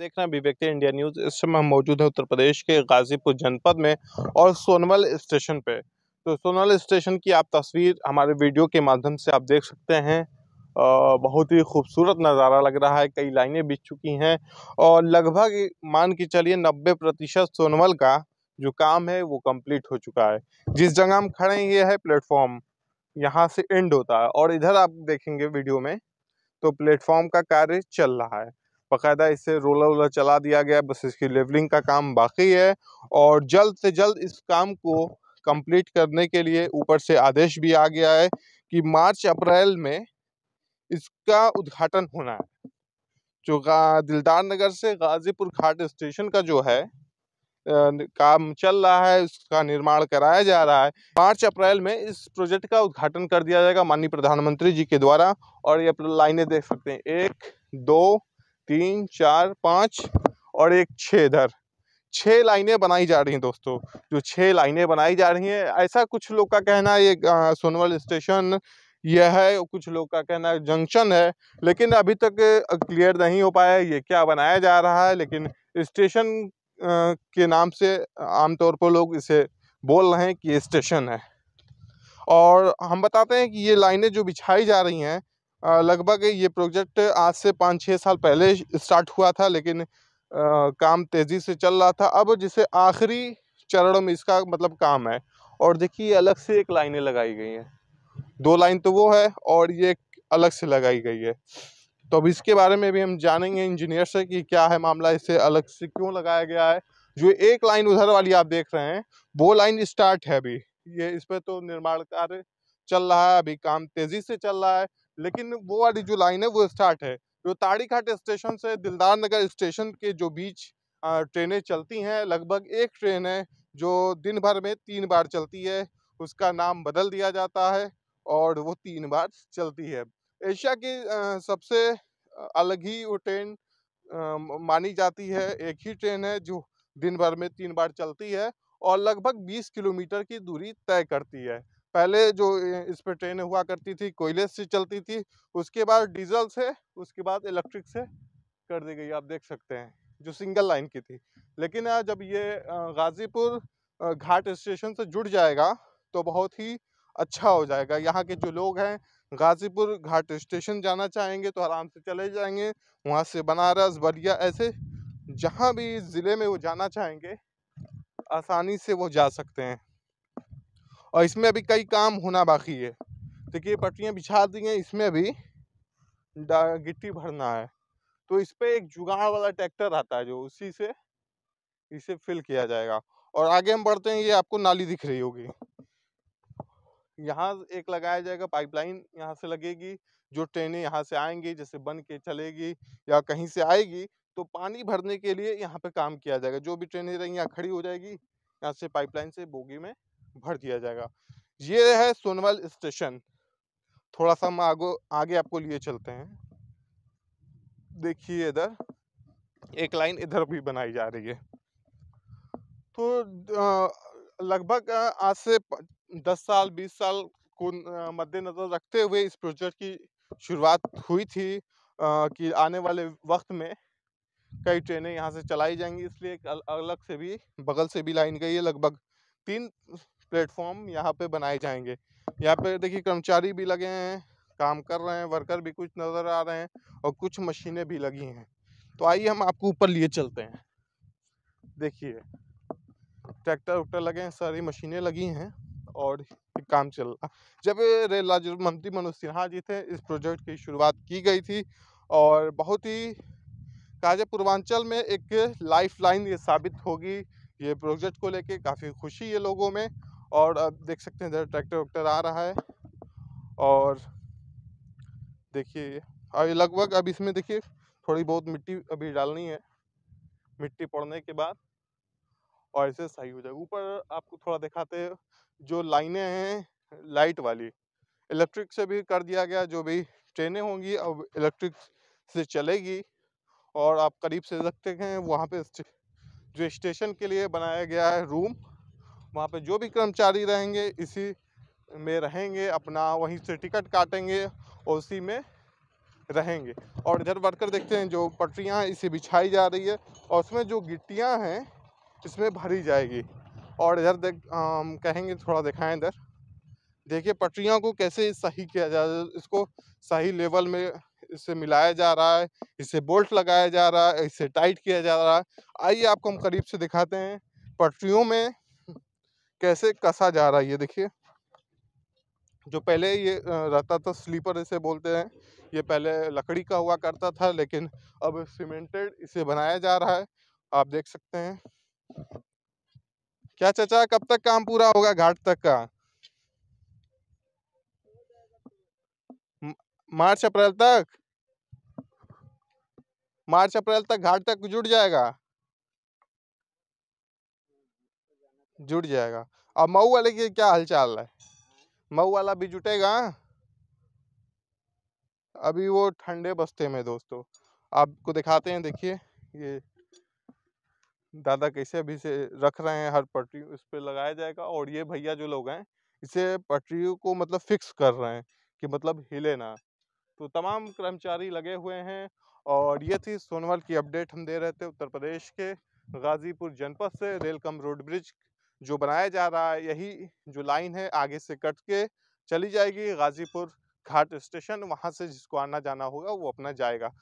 देख रहे हैं अभिव्यक्ति इंडिया न्यूज इस समय हम मौजूद है उत्तर प्रदेश के गाजीपुर जनपद में और सोनवल स्टेशन पे तो सोनवल स्टेशन की आप तस्वीर हमारे वीडियो के माध्यम से आप देख सकते हैं आ, बहुत ही खूबसूरत नज़ारा लग रहा है कई लाइनें बिछ चुकी हैं और लगभग मान के चलिए नब्बे प्रतिशत सोनमल का जो काम है वो कंप्लीट हो चुका है जिस जगह हम खड़े हैं ये है प्लेटफॉर्म यहाँ से एंड होता है और इधर आप देखेंगे वीडियो में तो प्लेटफॉर्म का कार्य चल रहा है बाकायदा इसे रोलर वोलर चला दिया गया बस इसकी लेवलिंग का काम बाकी है और जल्द से जल्द इस काम को कंप्लीट करने के लिए ऊपर से आदेश भी आ गया है कि मार्च अप्रैल में इसका उद्घाटन होना है जो दिलदार नगर से गाजीपुर घाट स्टेशन का जो है काम चल रहा है उसका निर्माण कराया जा रहा है मार्च अप्रैल में इस प्रोजेक्ट का उद्घाटन कर दिया जाएगा माननीय प्रधानमंत्री जी के द्वारा और ये लाइनें देख सकते हैं एक दो तीन चार पाँच और एक छः इधर छः लाइनें बनाई जा रही हैं दोस्तों जो छः लाइनें बनाई जा रही हैं ऐसा कुछ लोग का कहना है ये सोनवल स्टेशन यह है कुछ लोग का कहना है जंक्शन है लेकिन अभी तक क्लियर नहीं हो पाया ये क्या बनाया जा रहा है लेकिन स्टेशन के नाम से आमतौर पर लोग इसे बोल रहे हैं कि ये स्टेशन है और हम बताते हैं कि ये लाइनें जो बिछाई जा रही हैं लगभग ये प्रोजेक्ट आज से पाँच छः साल पहले स्टार्ट हुआ था लेकिन आ, काम तेज़ी से चल रहा था अब जिसे आखिरी चरण में इसका मतलब काम है और देखिए अलग से एक लाइनें लगाई गई हैं दो लाइन तो वो है और ये अलग से लगाई गई है तो अब इसके बारे में भी हम जानेंगे इंजीनियर से कि क्या है मामला इसे अलग से क्यों लगाया गया है जो एक लाइन उधर वाली आप देख रहे हैं वो लाइन स्टार्ट है अभी ये इस पर तो निर्माण कार्य चल रहा है अभी काम तेज़ी से चल रहा है लेकिन वो वाली जो लाइन है वो स्टार्ट है जो ताड़ी घाट स्टेशन से दिलदार नगर स्टेशन के जो बीच ट्रेनें चलती हैं लगभग एक ट्रेन है जो दिन भर में तीन बार चलती है उसका नाम बदल दिया जाता है और वो तीन बार चलती है एशिया की सबसे अलग ही वो ट्रेन मानी जाती है एक ही ट्रेन है जो दिन भर में तीन बार चलती है और लगभग 20 किलोमीटर की दूरी तय करती है पहले जो इस पर ट्रेनें हुआ करती थी कोयले से चलती थी उसके बाद डीजल से उसके बाद इलेक्ट्रिक से कर दी गई आप देख सकते हैं जो सिंगल लाइन की थी लेकिन जब ये गाज़ीपुर घाट स्टेशन से जुड़ जाएगा तो बहुत ही अच्छा हो जाएगा यहाँ के जो लोग हैं गाज़ीपुर घाट स्टेशन जाना चाहेंगे तो आराम से चले जाएंगे वहाँ से बनारस बलिया ऐसे जहाँ भी ज़िले में वो जाना चाहेंगे आसानी से वो जा सकते हैं और इसमें अभी कई काम होना बाकी है देखिए तो पटरियाँ बिछा दी हैं इसमें अभी गिट्टी भरना है तो इस पर एक जुगाड़ वाला ट्रैक्टर आता है जो उसी से इसे फिल किया जाएगा और आगे हम बढ़ते हैं ये आपको नाली दिख रही होगी यहाँ एक लगाया जाएगा पाइपलाइन यहाँ से लगेगी जो ट्रेनें यहाँ से आएंगी जैसे बन के चलेगी या कहीं से आएगी तो पानी भरने के लिए यहाँ पे काम किया जाएगा जो भी ट्रेनें रहेंगी यहाँ खड़ी हो जाएगी यहाँ से पाइपलाइन से बोगी में भर दिया जाएगा ये है सोनवाल स्टेशन थोड़ा सा हम आगो आगे आपको लिए चलते हैं देखिए इधर एक लाइन इधर भी बनाई जा रही है तो लगभग आज से दस साल बीस साल को मद्देनजर रखते हुए इस प्रोजेक्ट की शुरुआत हुई थी कि आने वाले वक्त में कई ट्रेनें यहां से चलाई जाएंगी इसलिए अलग से भी बगल से भी लाइन गई है लगभग तीन प्लेटफॉर्म यहाँ पे बनाए जाएंगे यहाँ पे देखिए कर्मचारी भी लगे हैं काम कर रहे हैं वर्कर भी कुछ नज़र आ रहे हैं और कुछ मशीनें भी लगी हैं तो आइए हम आपको ऊपर लिए चलते हैं देखिए ट्रैक्टर उक्टर लगे हैं सारी मशीनें लगी हैं और काम चल रहा जब रेल राज्य मंत्री मनोज सिन्हा जी थे इस प्रोजेक्ट की शुरुआत की गई थी और बहुत ही काजा पूर्वांचल में एक लाइफ लाइन ये साबित होगी ये प्रोजेक्ट को लेके काफ़ी खुशी है लोगों में और अब देख सकते हैं इधर ट्रैक्टर वैक्टर आ रहा है और देखिए अभी लगभग अब इसमें देखिए थोड़ी बहुत मिट्टी अभी डालनी है मिट्टी पड़ने के बाद और ऐसे सही हो जाएगा ऊपर आपको थोड़ा दिखाते जो लाइनें हैं लाइट वाली इलेक्ट्रिक से भी कर दिया गया जो भी ट्रेनें होंगी अब इलेक्ट्रिक से चलेगी और आप करीब से देखते हैं वहाँ पे जो स्टेशन के लिए बनाया गया है रूम वहाँ पे जो भी कर्मचारी रहेंगे इसी में रहेंगे अपना वहीं से टिकट काटेंगे और उसी में रहेंगे और इधर वर्कर देखते हैं जो पटरियाँ हैं इसे बिछाई जा रही है और उसमें जो गिट्टियाँ हैं इसमें भरी जाएगी और इधर देख हम कहेंगे थोड़ा दिखाएं इधर देखिए पटरियों को कैसे सही किया जाए इसको सही लेवल में इसे मिलाया जा रहा है इसे बोल्ट लगाया जा रहा है इसे टाइट किया जा रहा है आइए आपको हम करीब से दिखाते हैं पटरियों में कैसे कसा जा रहा है ये देखिए जो पहले ये रहता था स्लीपर इसे बोलते हैं ये पहले लकड़ी का हुआ करता था लेकिन अब सीमेंटेड इसे बनाया जा रहा है आप देख सकते हैं क्या चाचा कब तक काम पूरा होगा घाट तक का मार्च अप्रैल तक मार्च अप्रैल तक घाट तक जुड़ जाएगा जुट जाएगा अब मऊ वाले की क्या हालचाल है मऊ वाला भी जुटेगा हाँ? अभी वो ठंडे बस्ते में दोस्तों आपको दिखाते हैं देखिए ये दादा कैसे अभी से रख रहे हैं हर पटरी उस पर लगाया जाएगा और ये भैया जो लोग हैं इसे पटरियों को मतलब फिक्स कर रहे हैं कि मतलब हिले ना तो तमाम कर्मचारी लगे हुए हैं और ये थी सोनवाल की अपडेट हम दे रहे थे उत्तर प्रदेश के गाजीपुर जनपद से रेलकम रोड ब्रिज जो बनाया जा रहा है यही जो लाइन है आगे से कट के चली जाएगी गाजीपुर घाट स्टेशन वहां से जिसको आना जाना होगा वो अपना जाएगा